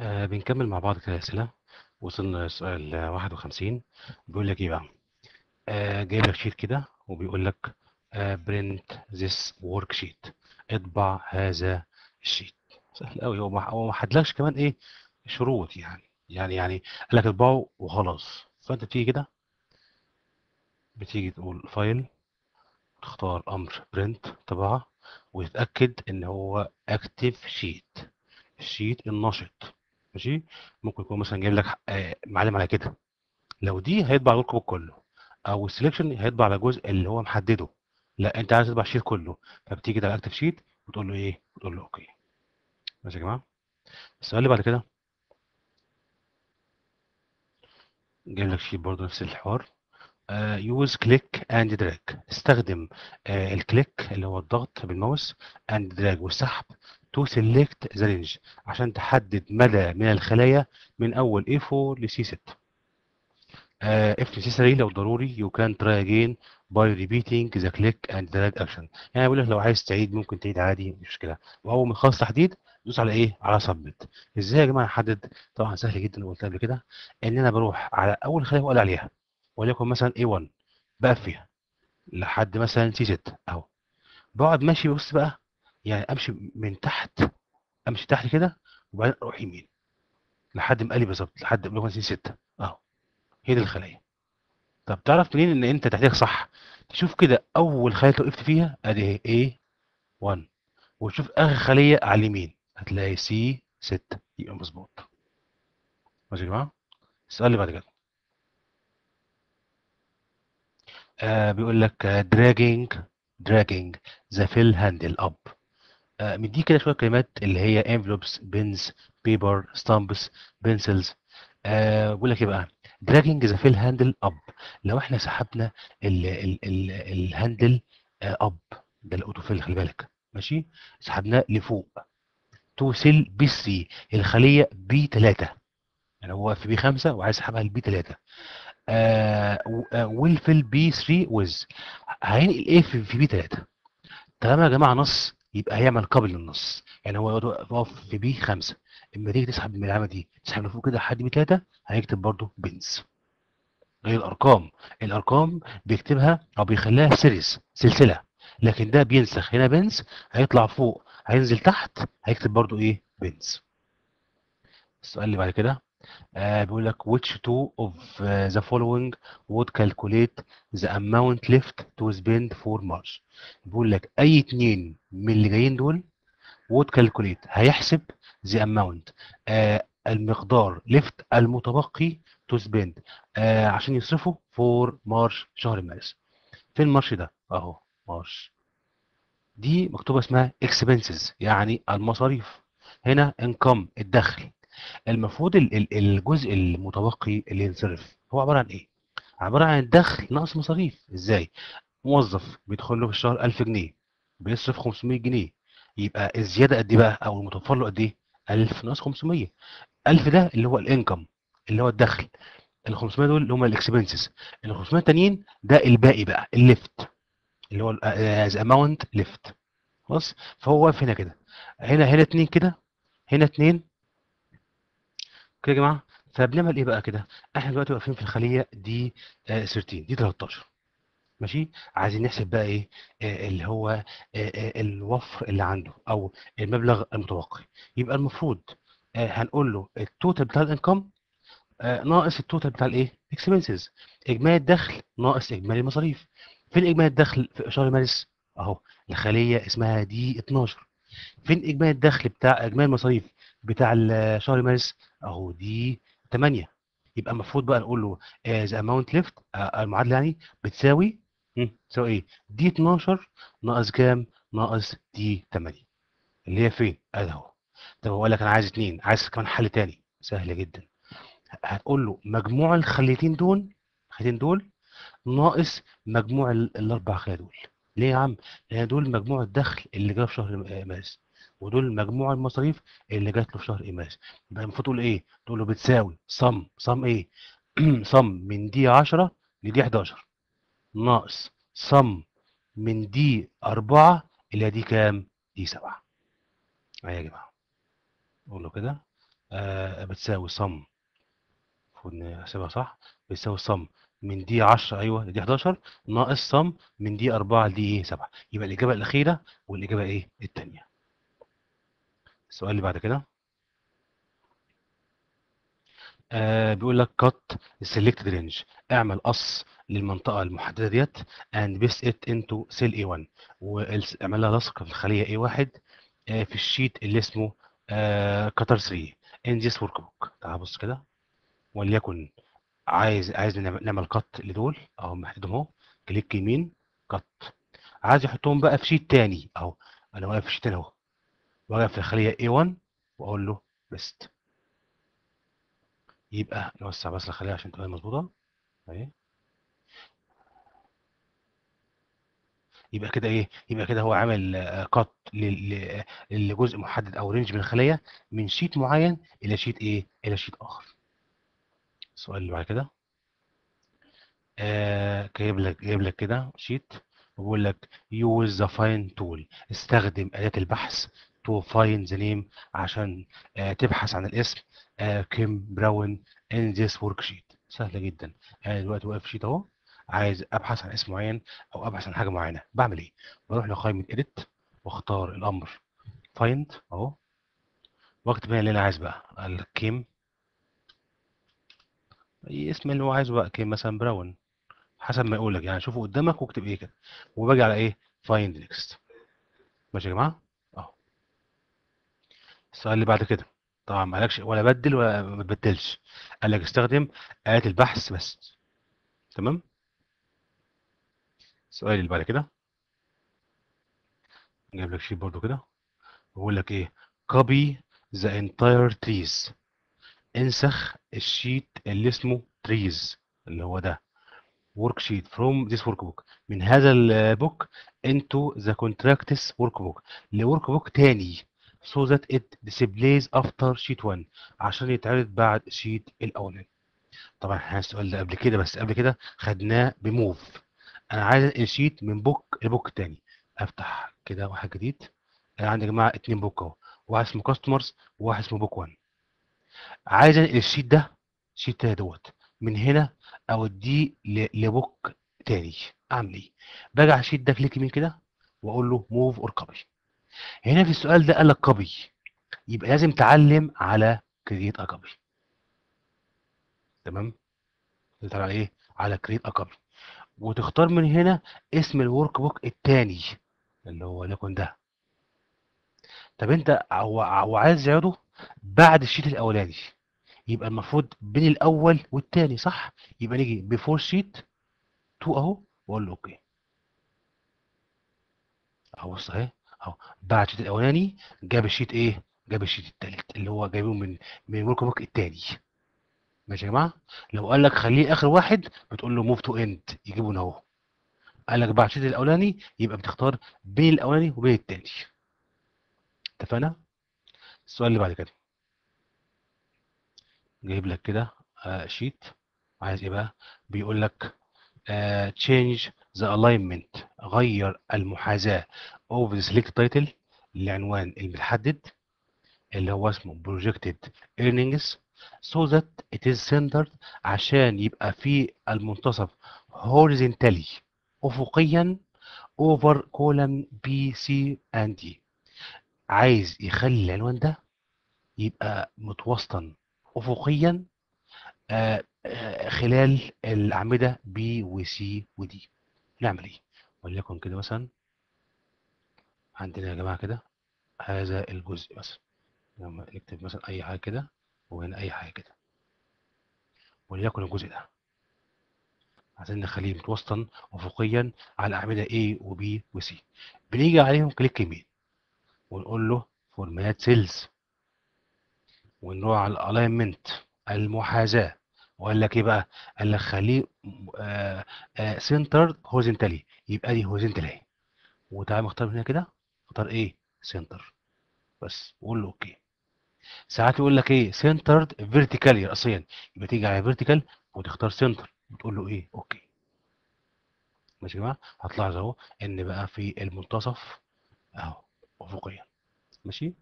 آه بنكمل مع بعض كده الأسئلة وصلنا لسؤال 51 بيقول لك إيه بقى؟ آه جايب لك شيت كده وبيقول لك آه print this worksheet اطبع هذا الشيت سهل قوي هو ما حدلكش كمان إيه شروط يعني يعني يعني قال لك اطبعه وخلاص فأنت بتيجي كده بتيجي تقول فايل تختار أمر print طبعا وتتأكد إن هو active sheet الشيت النشط ماشي ممكن يكون مثلا جايب لك آه، معلم على كده لو دي هيطبع الورك كله او السليكشن هيطبع على جزء اللي هو محدده لا انت عايز تطبع الشيت كله فبتيجي على الاكتف شيت وتقول له ايه وتقول له اوكي ماشي يا جماعه السؤال اللي بعد كده جايب لك شيت برضه نفس الحوار يوز كليك اند دراج استخدم uh, الكليك اللي هو الضغط بالماوس اند دراج والسحب تو سيلكت ذا رينج عشان تحدد مدى من الخلايا من اول A4 ل C6 سي 3 لو ضروري يو كان تراي اجين باي ريبيتنج ذا كليك اند drag اكشن يعني بقول لك لو عايز تعيد ممكن تعيد عادي مش مشكله واول ما تخلص تحديد دوس على ايه على سبمت ازاي يا جماعه احدد طبعا سهل جدا قلت قبل كده ان انا بروح على اول خليه واقول عليها وليكن مثلا A1 بقفيها لحد مثلا C6 اهو بقعد ماشي بص بقى يعني امشي من تحت امشي تحت كده وبعدين اروح يمين لحد ما قالي بالظبط لحد قبل 56 6 اهو هي دي الخليه طب تعرف منين ان انت تحتاج صح تشوف كده اول خليه وقفت فيها ادي ايه 1 وتشوف اخر خليه على اليمين هتلاقي سي 6 يبقى مظبوط ماشي يا جماعه السؤال اللي بعد كده آه بيقول لك دراجينج دراجينج ذا فيل هاندل اب آه، مديه كده شويه كلمات اللي هي envelopes بنز بيبر stamps pencils آه، بقول لك ايه بقى dragging the fill handle up لو احنا سحبنا الهاندل اب آه، ده الاوتو فيل خلي بالك ماشي سحبناه لفوق تو سيل بي 3 الخليه بي 3 يعني هو في بي 5 وعايز اسحبها لبي 3 ويل فيل بي 3 ويز هينقل ايه في بي 3 تمام يا جماعه نص يبقى هيعمل قبل النص يعني هو يقف في بي 5 اما تيجي تسحب من العلامه دي تسحب لفوق كده لحد بي 3 هيكتب برده بنز غير الارقام الارقام بيكتبها او بيخليها سيريز سلسله لكن ده بينسخ هنا بنز هيطلع فوق هينزل تحت هيكتب برده ايه بنز السؤال اللي بعد كده آه بيقول لك which two of آه، the following would calculate the amount left to spend for March بيقول لك اي اتنين من اللي جايين دول would calculate هيحسب the amount آه المقدار left المتبقي to spend آه عشان يصرفه for March شهر مارس فين مارش ده اهو مارش دي مكتوبه اسمها expenses يعني المصاريف هنا income الدخل المفروض الجزء المتبقي اللي ينصرف هو عباره عن ايه؟ عباره عن دخل ناقص مصاريف ازاي؟ موظف بيدخل له في الشهر 1000 جنيه بيصرف 500 جنيه يبقى الزياده قد ايه بقى او المتوفر له قد ايه؟ 1000 ناقص 500 1000 ده اللي هو الانكم اللي هو الدخل ال 500 دول اللي هم الاكسبنسز ال 500 التانيين ده الباقي بقى الليفت اللي هو از اماونت ليفت خلاص فهو واقف هنا كده هنا هنا اتنين كده هنا اتنين اوكي يا جماعه فبنعمل ايه بقى كده احنا دلوقتي واقفين في الخليه دي 13 آه، دي 13 ماشي عايزين نحسب بقى ايه آه اللي هو آه آه الوفر اللي عنده او المبلغ المتوقع يبقى المفروض آه هنقول له التوتال بتاع الانكم آه ناقص التوتال بتاع الايه اكسبنسز اجمالي الدخل ناقص اجمالي المصاريف فين اجمالي الدخل في شهر مارس اهو الخليه اسمها دي 12 فين اجمالي الدخل بتاع اجمالي المصاريف بتاع شهر مارس اهو دي 8 يبقى المفروض بقى نقول له ذا اماونت ليفت المعادله يعني بتساوي تساوي ايه؟ دي 12 ناقص كام؟ ناقص دي 8 اللي هي فين؟ ادي اهو طب هو قال لك انا عايز اثنين عايز كمان حل ثاني سهل جدا هتقول له مجموع الخليتين دول الخليتين دول ناقص مجموع الاربع خلايا دول ليه يا عم؟ لان دول مجموع الدخل اللي جاب في شهر مارس ودول مجموع المصاريف اللي جات له في شهر ايماس يبقى المفروض تقول ايه تقول له بتساوي صم صم ايه صم من دي 10 لدي 11 ناقص صم من دي 4 الى دي كام دي 7 اهي يا جماعه اقول له كده آه بتساوي صم المفروض احسبها صح بتساوي صم من دي 10 ايوه لدي 11 ناقص صم من دي 4 لدي ايه 7 يبقى الاجابه الاخيره والاجابه ايه الثانيه السؤال اللي بعد كده آه بيقول لك cut selected range اعمل قص للمنطقه المحدده ديت and paste it into cell A1 واعمل لها لصق في الخليه A1 آه في الشيت اللي اسمه آه cutter 3 in this workbook تعال بص كده وليكن عايز عايز نعم- نعمل cut لدول اهو محددهم اهو كليك يمين cut عايز يحطهم بقى في شيت تاني اهو انا واقف في شيت اهو واجي في الخليه A1 واقول له بيست يبقى نوسع بس الخليه عشان تبقى مظبوطه اهي يبقى كده ايه يبقى كده هو عامل قط آه، لجزء محدد او رينج من الخليه من شيت معين الى شيت ايه الى شيت اخر السؤال اللي بعد كده آه جايب لك جايب لك كده شيت وبيقول لك يوز ذا فاين تول استخدم اداه البحث to find the name عشان آه، تبحث عن الاسم كيم براون ان ذيس ورك شيت سهله جدا انا دلوقتي واقف شيت اهو عايز ابحث عن اسم معين او ابحث عن حاجه معينه بعمل ايه بروح لقائمه اديت واختار الامر فايند اهو واكتب هنا اللي انا عايز بقى الكيم اي اسم اللي هو عايزه بقى كيم مثلا براون حسب ما يقول لك يعني شوفه قدامك واكتب ايه كده وباجي على ايه فايند نكست ماشي يا جماعه السؤال اللي بعد كده طبعا ما قالكش ولا بدل ولا ما تبدلش قال لك استخدم آلة البحث بس تمام السؤال اللي بعد كده نجيب لك شيء برضو كده بقول لك ايه copy the entire trees انسخ الشيت اللي اسمه trees اللي هو ده work sheet from this workbook من هذا البوك into the contracts workbook لورك بوك تاني so that it displays after sheet 1 عشان يتعرض بعد sheet الاولاني طبعا احنا السؤال ده قبل كده بس قبل كده خدناه بموف انا عايز الشيت من بوك لبوك تاني افتح كده واحد جديد انا عندي يا جماعه اتنين بوك اهو واحد اسمه كاستمرز وواحد اسمه بوك 1 عايز انقل الشيت ده الشيت دوت من هنا اوديه لبوك تاني اعمل ايه؟ باجي على الشيت ده كليك يمين كده واقول له موف اور كوبي هنا في السؤال ده قال لك كوبي يبقى لازم تعلم على كرييت ا كوبي تمام تعلم على ايه على كرييت ا كوبي وتختار من هنا اسم الورك بوك الثاني اللي هو ليكن ده طب انت هو عايز يعرضه بعد الشيت الاولاني يبقى المفروض بين الاول والثاني صح يبقى نيجي بيفور شيت 2 اهو واقول له اوكي اهو صحيح اهو بعد الشيت الاولاني جاب الشيت ايه؟ جاب الشيت الثالث اللي هو جايبه من من ورك بوك الثاني ماشي يا جماعه؟ لو قال لك خليه اخر واحد بتقول له موف تو اند يجيبه من اهو قال لك بعد الشيت الاولاني يبقى بتختار بين الاولاني وبين الثاني اتفقنا؟ السؤال اللي بعد كده جايب لك كده آه شيت عايز ايه بقى؟ بيقول لك آه تشينج the alignment غير المحاذاة اوف ذا select title للعنوان المتحدد اللي هو اسمه projected earnings so that it is centered عشان يبقى في المنتصف horizontally أفقيا over كولن B C and D عايز يخلي العنوان ده يبقى متوسطا أفقيا آه، آه، خلال الأعمدة B و C و D نعمل ايه وليكن كده مثلا عندنا يا جماعه كده هذا الجزء مثلا لما نكتب مثلا اي حاجه كده وهنا اي حاجه كده وليكن الجزء ده عايزين نخليه متوسطا افقيا على اعمده A و B و C بنيجي عليهم كليك يمين ونقول له فورمات سيلز ونروح على الالاينمنت المحاذاه وقال لك ايه بقى قال لك خليه آه، آه، سنترد هوريزونتالي يبقى دي هوريزونتال اهي وتعالى مختار هنا كده اختار ايه سنتر بس وقول له اوكي ساعات يقول لك ايه سنترد فيرتيكالي اصليا يبقى تيجي على فيرتيكال وتختار سنتر وتقول له ايه اوكي ماشي يا جماعه هتلاحظ اهو ان بقى في المنتصف اهو افقيا ماشي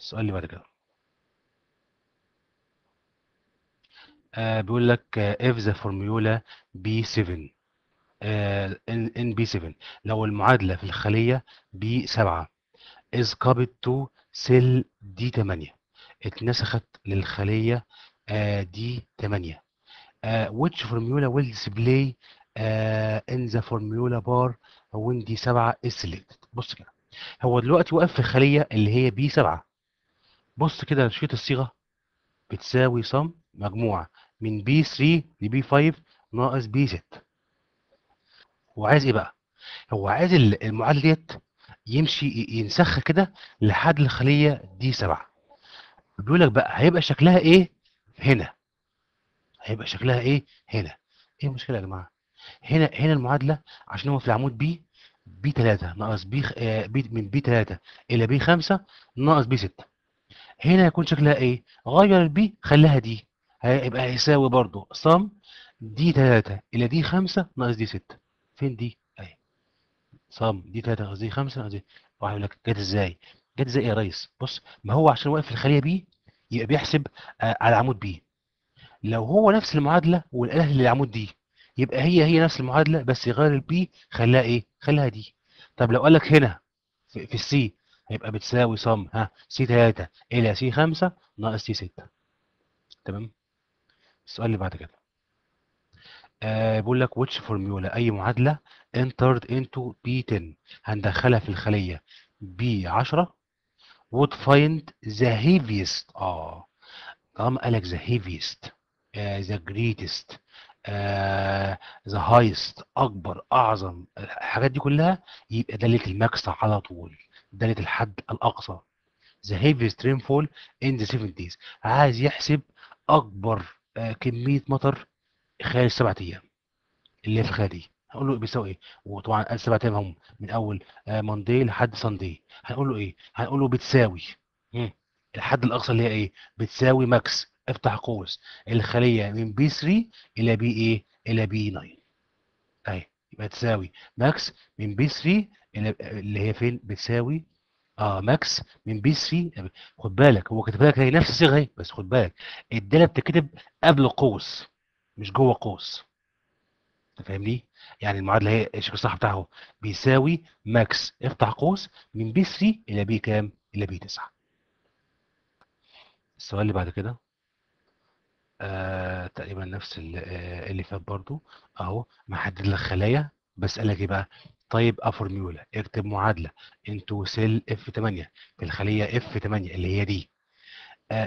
السؤال اللي بعد كده آه، بيقول لك اف آه، if the formula B7 ان in B7 لو المعادلة في الخلية B7 is كابت to cell D8 اتنسخت للخليه دي D8 ويتش which formula will display ذا آه، in the formula bar when D7 is selected بص كده هو دلوقتي واقف في الخلية اللي هي B7 بص كده شريط الصيغة بتساوي sum مجموعة من b 3 ل b 5 ناقص b 6 هو عايز ايه بقى؟ هو عايز المعادلة ديت يمشي ينسخها كده لحد الخلية d 7 بيقول لك بقى هيبقى شكلها ايه هنا هيبقى شكلها ايه هنا ايه المشكلة يا جماعة؟ هنا هنا المعادلة عشان هو في العمود بي b 3 ناقص B آه بي من بي 3 الى بي 5 ناقص بي 6 هنا يكون شكلها ايه؟ غير البي خلاها دي هيبقى هيساوي برضو صم دي 3 الى دي 5 ناقص دي 6 فين دي اهي صم دي 3 ناقص دي 5 ناقص دي واحد يقول لك جت ازاي جت ازاي يا ريس بص ما هو عشان واقف في الخليه بي يبقى بيحسب آه على عمود بي لو هو نفس المعادله والآلة للعمود دي يبقى هي هي نفس المعادله بس يغير البي خلاها ايه خلاها دي طب لو قال لك هنا في, في السي هيبقى بتساوي صم ها سي 3 الى سي 5 ناقص سي 6 تمام السؤال اللي بعد كده آه بيقول لك which formula اي معادله entered into B10 هندخلها في الخليه B10 would find the heaviest اه طالما قال لك the heaviest آه the greatest آه the highest اكبر اعظم الحاجات دي كلها يبقى داله الماكس على طول داله الحد الاقصى the heaviest rainfall in the 70s عايز يحسب اكبر آه، كميه مطر خلال السبعة ايام اللي هي في خالي هقول له إيه بيساوي ايه وطبعا السبع ايام هم من اول ماندي آه، لحد ساندي هنقول له ايه هنقول له بتساوي الحد الاقصى اللي هي ايه بتساوي ماكس افتح قوس الخليه من بي 3 الى بي ايه الى بي 9 اهي يبقى تساوي ماكس من بي 3 آه، اللي هي فين بتساوي اه ماكس من بي 3 خد بالك هو كاتبها لك هي نفس الصيغه اهي بس خد بالك الداله بتتكتب قبل قوس مش جوه قوس انت فاهمني؟ يعني المعادله هي الشكل الصح بتاعها بيساوي ماكس افتح قوس من بي 3 الى بي كام؟ الى بي 9 السؤال اللي بعد كده آه تقريبا نفس اللي, آه اللي فات برضو اهو محدد لك خلايا بسألك ايه بقى طيب فورميولا آه اكتب معادله انتو سيل اف 8 في الخليه اف 8 اللي هي دي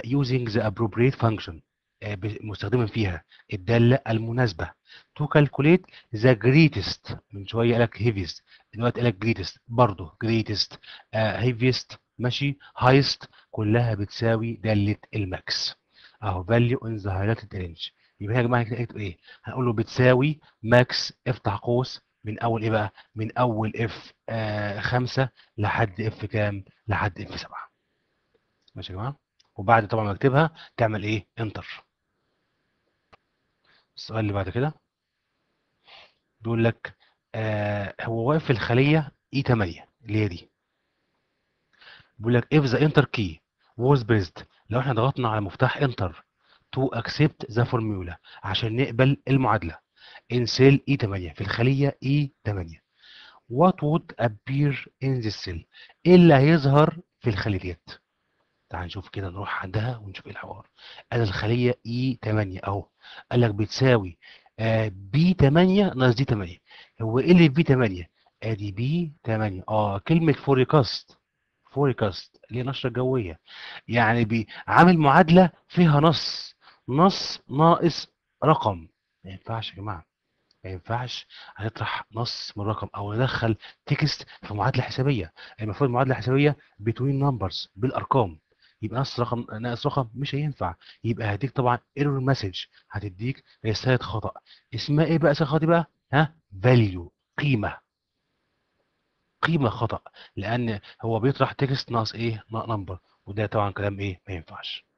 يوزنج آه، ذا appropriate فانكشن آه، مستخدما فيها الداله المناسبه تو كالكوليت ذا جريتست من شويه قال لك هيفيست دلوقتي قال لك جريتست برضه جريتست هيفيست ماشي هايست كلها بتساوي داله الماكس اهو فاليو ان ذا highlighted range يبقى يا جماعه كده ايه هنقول له بتساوي ماكس افتح قوس من اول ايه بقى من اول اف آه، 5 لحد اف كام لحد اف 7 ماشي يا جماعه وبعد طبعا ما اكتبها تعمل ايه انتر السؤال اللي بعد كده بيقول لك آه هو واقف في الخليه e اي 8 اللي هي دي بيقول لك اف ذا انتر كي ووز بيست لو احنا ضغطنا على مفتاح انتر تو اكسبت ذا فورمولا عشان نقبل المعادله in cell E8 في الخلية E8 what would appear in this cell ايه اللي هيظهر في الخليات تعال نشوف كده نروح عندها ونشوف ايه الحوار قال الخلية E8 اهو قال لك بتساوي آه B8 ناقص D8 هو ايه اللي في B8 ادي بي 8 اه كلمه فوريكاست فوريكاست اللي هي نشره جويه يعني بي عامل معادله فيها نص نص ناقص رقم ما ينفعش يا جماعه ما ينفعش هنطرح نص من رقم او ندخل تكست في معادله حسابيه المفروض المعادله الحسابيه بتوين نمبرز بالارقام يبقى نص رقم ناقص رقم مش هينفع يبقى هديك طبعا ايرور مسج هتديك رساله خطا اسمها ايه بقى رساله خطا بقى ها فاليو قيمه قيمه خطا لان هو بيطرح تكست ناقص ايه نمبر وده طبعا كلام ايه ما ينفعش